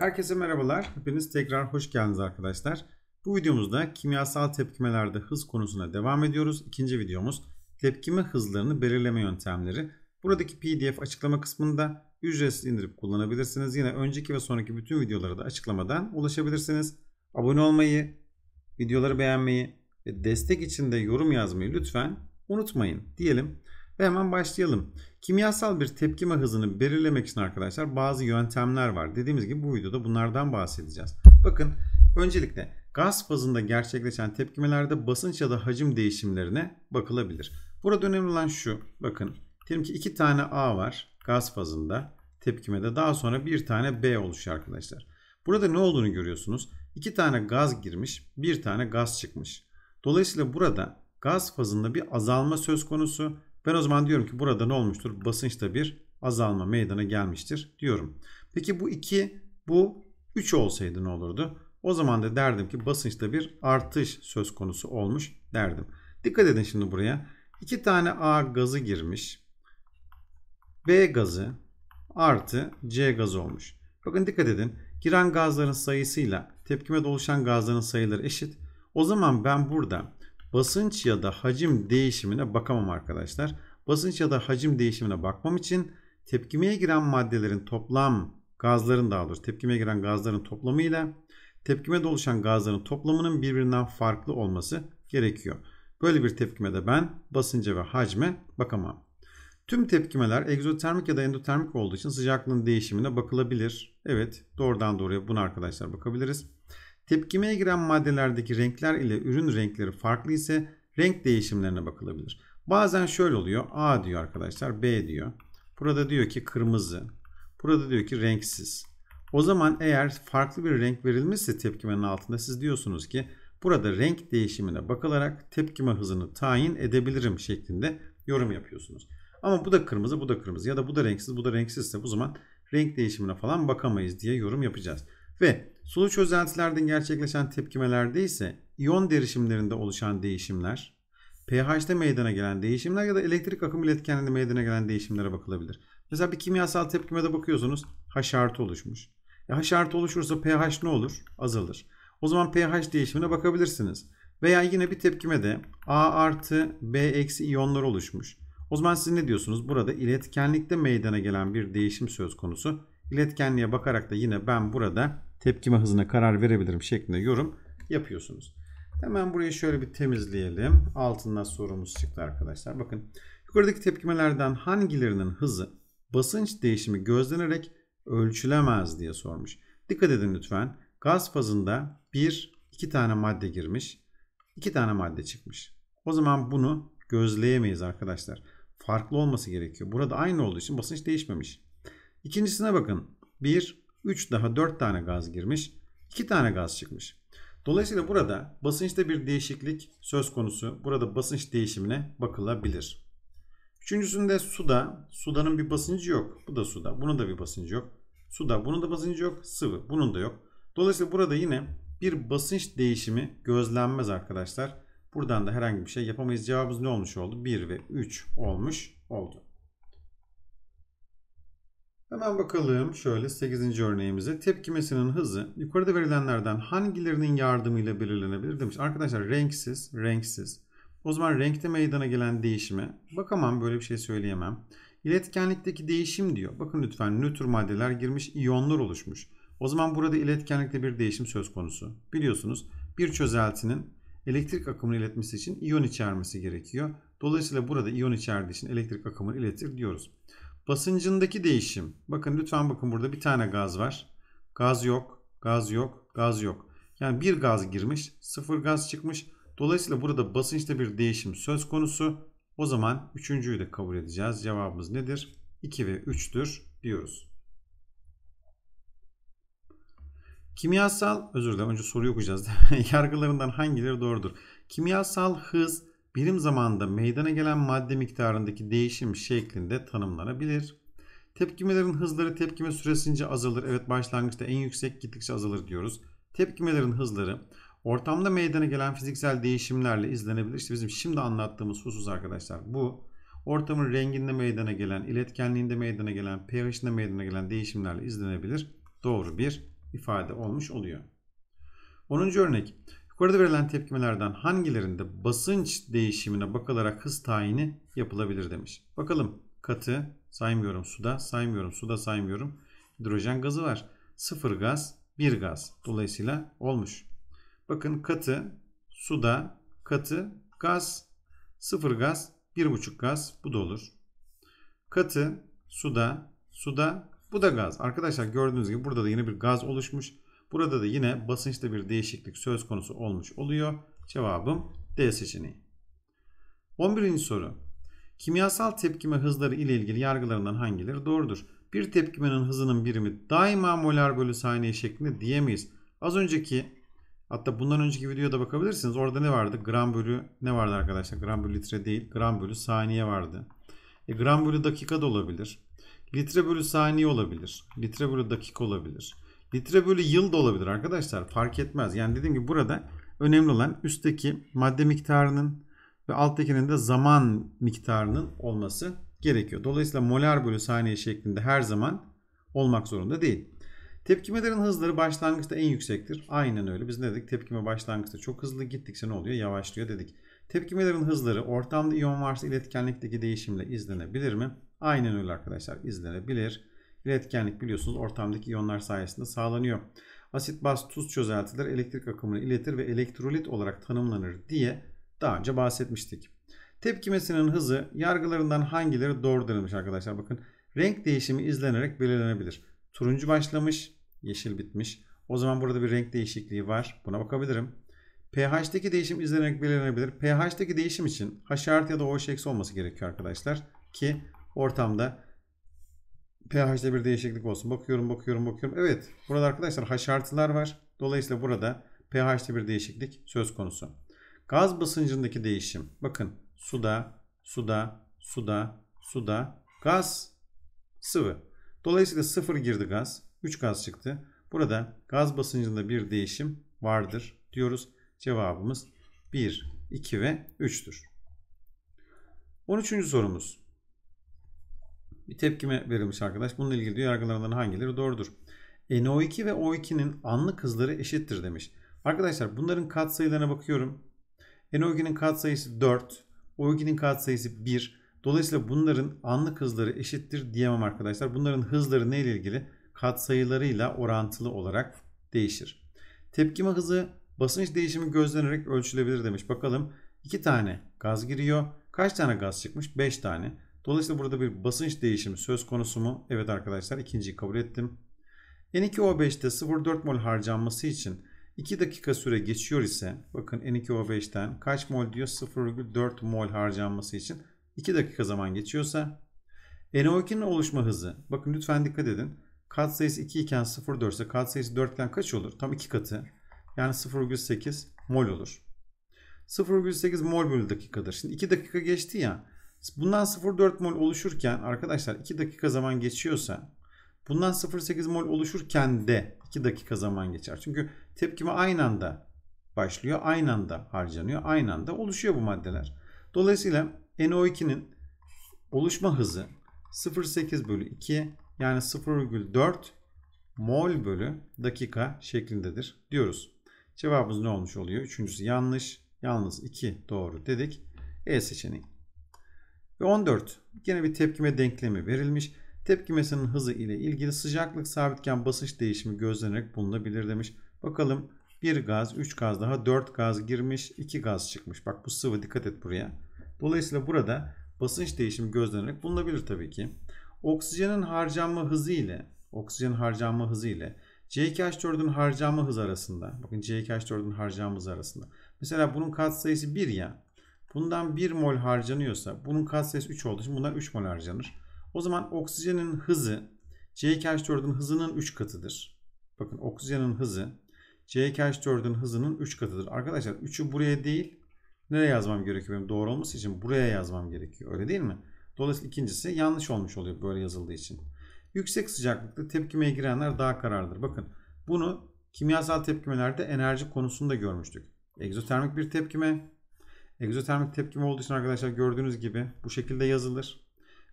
Herkese merhabalar. Hepiniz tekrar hoş geldiniz arkadaşlar. Bu videomuzda kimyasal tepkimelerde hız konusuna devam ediyoruz. İkinci videomuz tepkime hızlarını belirleme yöntemleri. Buradaki pdf açıklama kısmında ücretsiz indirip kullanabilirsiniz. Yine önceki ve sonraki bütün videolara da açıklamadan ulaşabilirsiniz. Abone olmayı, videoları beğenmeyi ve destek için de yorum yazmayı lütfen unutmayın diyelim. Ve hemen başlayalım. Kimyasal bir tepkime hızını belirlemek için arkadaşlar bazı yöntemler var. Dediğimiz gibi bu videoda bunlardan bahsedeceğiz. Bakın öncelikle gaz fazında gerçekleşen tepkimelerde basınç ya da hacim değişimlerine bakılabilir. Burada önemli olan şu. Bakın diyelim ki iki tane A var gaz fazında tepkimede. Daha sonra bir tane B oluşuyor arkadaşlar. Burada ne olduğunu görüyorsunuz. İki tane gaz girmiş, bir tane gaz çıkmış. Dolayısıyla burada gaz fazında bir azalma söz konusu ben o zaman diyorum ki burada ne olmuştur? Basınçta bir azalma meydana gelmiştir diyorum. Peki bu 2 bu 3 olsaydı ne olurdu? O zaman da derdim ki basınçta bir artış söz konusu olmuş derdim. Dikkat edin şimdi buraya. 2 tane A gazı girmiş. B gazı artı C gazı olmuş. Bakın dikkat edin. Giren gazların sayısıyla tepkime doluşan gazların sayıları eşit. O zaman ben burada basınç ya da hacim değişimine bakamam arkadaşlar. Basınç ya da hacim değişimine bakmam için tepkimeye giren maddelerin toplam gazların daha doğrusu tepkimeye giren gazların toplamı ile tepkimede oluşan gazların toplamının birbirinden farklı olması gerekiyor. Böyle bir tepkimede ben basınca ve hacme bakamam. Tüm tepkimeler egzotermik ya da endotermik olduğu için sıcaklığın değişimine bakılabilir. Evet doğrudan doğruya bunu arkadaşlar bakabiliriz. Tepkimeye giren maddelerdeki renkler ile ürün renkleri farklı ise renk değişimlerine bakılabilir. Bazen şöyle oluyor. A diyor arkadaşlar, B diyor. Burada diyor ki kırmızı. Burada diyor ki renksiz. O zaman eğer farklı bir renk verilmişse tepkimenin altında siz diyorsunuz ki burada renk değişimine bakılarak tepkime hızını tayin edebilirim şeklinde yorum yapıyorsunuz. Ama bu da kırmızı, bu da kırmızı ya da bu da renksiz, bu da renksizse bu zaman renk değişimine falan bakamayız diye yorum yapacağız. Ve Sulu çözeltilerden gerçekleşen tepkimelerde ise iyon derişimlerinde oluşan değişimler, pH'te meydana gelen değişimler ya da elektrik akım iletkeninde meydana gelen değişimlere bakılabilir. Mesela bir kimyasal tepkimede bakıyorsunuz H artı oluşmuş. E H artı oluşursa pH ne olur? Azalır. O zaman pH değişimine bakabilirsiniz. Veya yine bir tepkimede A artı B eksi iyonlar oluşmuş. O zaman siz ne diyorsunuz? Burada iletkenlikte meydana gelen bir değişim söz konusu. İletkenliğe bakarak da yine ben burada tepkime hızına karar verebilirim şeklinde yorum yapıyorsunuz. Hemen burayı şöyle bir temizleyelim. Altından sorumuz çıktı arkadaşlar. Bakın yukarıdaki tepkimelerden hangilerinin hızı basınç değişimi gözlenerek ölçülemez diye sormuş. Dikkat edin lütfen. Gaz fazında bir iki tane madde girmiş. iki tane madde çıkmış. O zaman bunu gözleyemeyiz arkadaşlar. Farklı olması gerekiyor. Burada aynı olduğu için basınç değişmemiş. İkincisine bakın. bir 3 daha 4 tane gaz girmiş. 2 tane gaz çıkmış. Dolayısıyla burada basınçta bir değişiklik söz konusu. Burada basınç değişimine bakılabilir. Üçüncüsünde suda. Sudanın bir basıncı yok. Bu da suda. Bunun da bir basıncı yok. Suda. Bunun da basıncı yok. Sıvı. Bunun da yok. Dolayısıyla burada yine bir basınç değişimi gözlenmez arkadaşlar. Buradan da herhangi bir şey yapamayız. Cevabımız ne olmuş oldu? 1 ve 3 olmuş oldu. Hemen bakalım şöyle 8. örneğimize. Tepkimesinin hızı yukarıda verilenlerden hangilerinin yardımıyla belirlenebilir demiş. Arkadaşlar renksiz, renksiz. O zaman renkte meydana gelen değişime bakamam böyle bir şey söyleyemem. İletkenlikteki değişim diyor. Bakın lütfen nötr maddeler girmiş, iyonlar oluşmuş. O zaman burada iletkenlikte bir değişim söz konusu. Biliyorsunuz bir çözeltinin elektrik akımını iletmesi için iyon içermesi gerekiyor. Dolayısıyla burada iyon içerdiği için elektrik akımını iletir diyoruz. Basıncındaki değişim. Bakın lütfen bakın burada bir tane gaz var. Gaz yok, gaz yok, gaz yok. Yani bir gaz girmiş, sıfır gaz çıkmış. Dolayısıyla burada basınçta bir değişim söz konusu. O zaman üçüncüyü de kabul edeceğiz. Cevabımız nedir? 2 ve 3'tür diyoruz. Kimyasal, özür dilerim önce soruyu okuyacağız. Yargılarından hangileri doğrudur? Kimyasal hız birim zamanda meydana gelen madde miktarındaki değişim şeklinde tanımlanabilir. Tepkimelerin hızları tepkime süresince azalır. Evet başlangıçta en yüksek gittikçe azalır diyoruz. Tepkimelerin hızları ortamda meydana gelen fiziksel değişimlerle izlenebilir. İşte bizim şimdi anlattığımız husus arkadaşlar bu. Ortamın renginde meydana gelen, iletkenliğinde meydana gelen, pH'inde meydana gelen değişimlerle izlenebilir. Doğru bir ifade olmuş oluyor. 10. örnek. Burada verilen tepkimelerden hangilerinde basınç değişimine bakılarak hız tayini yapılabilir demiş. Bakalım katı saymıyorum suda saymıyorum suda saymıyorum hidrojen gazı var. Sıfır gaz bir gaz dolayısıyla olmuş. Bakın katı suda katı gaz sıfır gaz bir buçuk gaz bu da olur. Katı suda suda bu da gaz. Arkadaşlar gördüğünüz gibi burada da yeni bir gaz oluşmuş. Burada da yine basınçta bir değişiklik söz konusu olmuş oluyor. Cevabım D seçeneği. 11. soru. Kimyasal tepkime hızları ile ilgili yargılarından hangileri doğrudur? Bir tepkimenin hızının birimi daima molar bölü saniye şeklinde diyemeyiz. Az önceki hatta bundan önceki videoda bakabilirsiniz. Orada ne vardı? Gram bölü ne vardı arkadaşlar? Gram bölü litre değil. Gram bölü saniye vardı. E, gram bölü dakika da olabilir. Litre bölü saniye olabilir. Litre bölü dakika olabilir. Litre böyle yıl da olabilir arkadaşlar. Fark etmez. Yani dediğim gibi burada önemli olan üstteki madde miktarının ve alttakinin de zaman miktarının olması gerekiyor. Dolayısıyla molar bölü saniye şeklinde her zaman olmak zorunda değil. Tepkimelerin hızları başlangıçta en yüksektir. Aynen öyle. Biz ne dedik? Tepkime başlangıçta çok hızlı gittikçe ne oluyor? Yavaşlıyor dedik. Tepkimelerin hızları ortamda iyon varsa iletkenlikteki değişimle izlenebilir mi? Aynen öyle arkadaşlar izlenebilir iletkenlik biliyorsunuz ortamdaki iyonlar sayesinde sağlanıyor. Asit baz tuz çözeltiler elektrik akımını iletir ve elektrolit olarak tanımlanır diye daha önce bahsetmiştik. Tepkimesinin hızı yargılarından hangileri doğru denilmiş arkadaşlar bakın. Renk değişimi izlenerek belirlenebilir. Turuncu başlamış, yeşil bitmiş. O zaman burada bir renk değişikliği var. Buna bakabilirim. pH'teki değişim izlenerek belirlenebilir. pH'teki değişim için H artı ya da OH eksi olması gerekiyor arkadaşlar. Ki ortamda pH'de bir değişiklik olsun. Bakıyorum, bakıyorum, bakıyorum. Evet, burada arkadaşlar haşartılar var. Dolayısıyla burada pH'de bir değişiklik söz konusu. Gaz basıncındaki değişim. Bakın suda, suda, suda, suda, gaz, sıvı. Dolayısıyla sıfır girdi gaz. 3 gaz çıktı. Burada gaz basıncında bir değişim vardır diyoruz. Cevabımız 1, 2 ve 3'tür. 13. sorumuz bir tepkime verilmiş arkadaş. Bununla ilgili diyor yargılarından hangileri doğrudur? E, NO2 ve O2'nin anlık hızları eşittir demiş. Arkadaşlar bunların katsayılarına bakıyorum. NO2'nin katsayısı 4. O2'nin katsayısı 1. Dolayısıyla bunların anlık hızları eşittir diyemem arkadaşlar. Bunların hızları neyle ilgili? Katsayılarıyla orantılı olarak değişir. Tepkime hızı basınç değişimi gözlenerek ölçülebilir demiş. Bakalım 2 tane gaz giriyor. Kaç tane gaz çıkmış? 5 tane. Dolayısıyla burada bir basınç değişimi söz konusu mu? Evet arkadaşlar ikinciyi kabul ettim. N2O5'te 0,4 mol harcanması için 2 dakika süre geçiyor ise bakın N2O5'ten kaç mol diyor 0,4 mol harcanması için 2 dakika zaman geçiyorsa NO2'nin oluşma hızı bakın lütfen dikkat edin katsayısı 2 iken 0,4 ise katsayısı 4 iken kaç olur? Tam 2 katı yani 0,8 mol olur. 0,8 mol bölü dakikadır. Şimdi 2 dakika geçti ya Bundan 0.4 mol oluşurken arkadaşlar 2 dakika zaman geçiyorsa bundan 0.8 mol oluşurken de 2 dakika zaman geçer. Çünkü tepkime aynı anda başlıyor, aynı anda harcanıyor, aynı anda oluşuyor bu maddeler. Dolayısıyla NO2'nin oluşma hızı 0.8 bölü 2 yani 0.4 mol bölü dakika şeklindedir diyoruz. Cevabımız ne olmuş oluyor? Üçüncüsü yanlış. Yalnız 2 doğru dedik. E seçeneği. Ve 14. Gene bir tepkime denklemi verilmiş. Tepkimesinin hızı ile ilgili sıcaklık sabitken basınç değişimi gözlenerek bulunabilir demiş. Bakalım 1 gaz, 3 gaz daha 4 gaz girmiş, 2 gaz çıkmış. Bak bu sıvı dikkat et buraya. Dolayısıyla burada basınç değişimi gözlenerek bulunabilir tabii ki. Oksijenin harcanma hızı ile oksijen harcanma hızı ile CH4'ün harcanma hızı arasında bakın CH4'ün harcanma hızı arasında mesela bunun katsayısı 1 ya Bundan 1 mol harcanıyorsa bunun katsayısı 3 olduğu için bundan 3 mol harcanır. O zaman oksijenin hızı CH4'ün hızının 3 katıdır. Bakın oksijenin hızı CH4'ün hızının 3 katıdır. Arkadaşlar 3'ü buraya değil nereye yazmam gerekiyor benim doğru olması için buraya yazmam gerekiyor öyle değil mi? Dolayısıyla ikincisi yanlış olmuş oluyor böyle yazıldığı için. Yüksek sıcaklıkta tepkimeye girenler daha kararlıdır. Bakın bunu kimyasal tepkimelerde enerji konusunda görmüştük. Egzotermik bir tepkime Egzotermik tepkime olduğu için arkadaşlar gördüğünüz gibi bu şekilde yazılır.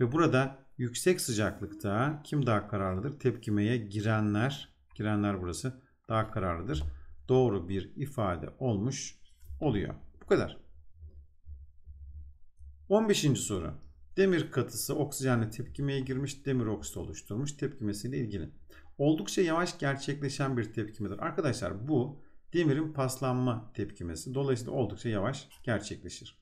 Ve burada yüksek sıcaklıkta kim daha kararlıdır? Tepkimeye girenler, girenler burası daha kararlıdır. Doğru bir ifade olmuş oluyor. Bu kadar. 15. soru. Demir katısı oksijenle tepkimeye girmiş, demir oksit oluşturmuş tepkimesiyle ilgili. Oldukça yavaş gerçekleşen bir tepkimedir. Arkadaşlar bu demirin paslanma tepkimesi dolayısıyla oldukça yavaş gerçekleşir.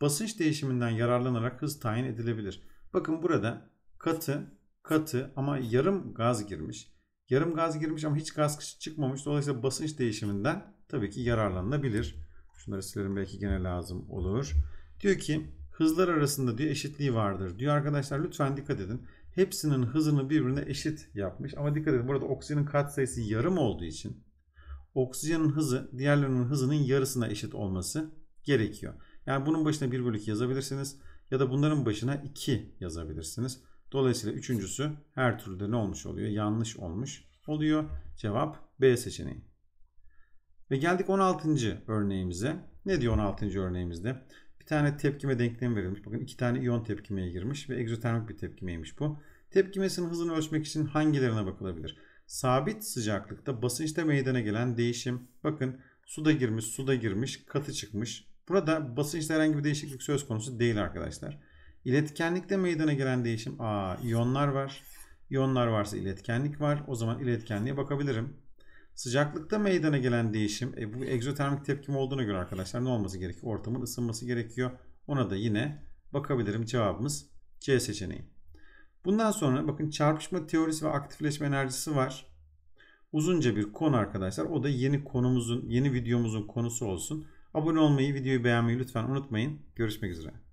Basınç değişiminden yararlanarak hız tayin edilebilir. Bakın burada katı katı ama yarım gaz girmiş. Yarım gaz girmiş ama hiç gaz çıkmamış. Dolayısıyla basınç değişiminden tabii ki yararlanılabilir. Şunları silerim belki gene lazım olur. Diyor ki hızlar arasında diyor eşitliği vardır. Diyor arkadaşlar lütfen dikkat edin. Hepsinin hızını birbirine eşit yapmış. Ama dikkat edin burada oksijenin kat sayısı yarım olduğu için oksijenin hızı diğerlerinin hızının yarısına eşit olması gerekiyor. Yani bunun başına 1 bölü 2 yazabilirsiniz ya da bunların başına 2 yazabilirsiniz. Dolayısıyla üçüncüsü her türlü de ne olmuş oluyor? Yanlış olmuş oluyor. Cevap B seçeneği. Ve geldik 16. örneğimize. Ne diyor 16. örneğimizde? Bir tane tepkime denklemi verilmiş. Bakın iki tane iyon tepkimeye girmiş ve egzotermik bir tepkimeymiş bu. Tepkimesinin hızını ölçmek için hangilerine bakılabilir? sabit sıcaklıkta basınçta meydana gelen değişim. Bakın su da girmiş, su da girmiş, katı çıkmış. Burada basınçta herhangi bir değişiklik söz konusu değil arkadaşlar. İletkenlikte meydana gelen değişim. Aa, iyonlar var. İyonlar varsa iletkenlik var. O zaman iletkenliğe bakabilirim. Sıcaklıkta meydana gelen değişim. E, bu egzotermik tepkim olduğuna göre arkadaşlar ne olması gerekiyor? Ortamın ısınması gerekiyor. Ona da yine bakabilirim. Cevabımız C seçeneği. Bundan sonra bakın çarpışma teorisi ve aktifleşme enerjisi var. Uzunca bir konu arkadaşlar. O da yeni konumuzun, yeni videomuzun konusu olsun. Abone olmayı, videoyu beğenmeyi lütfen unutmayın. Görüşmek üzere.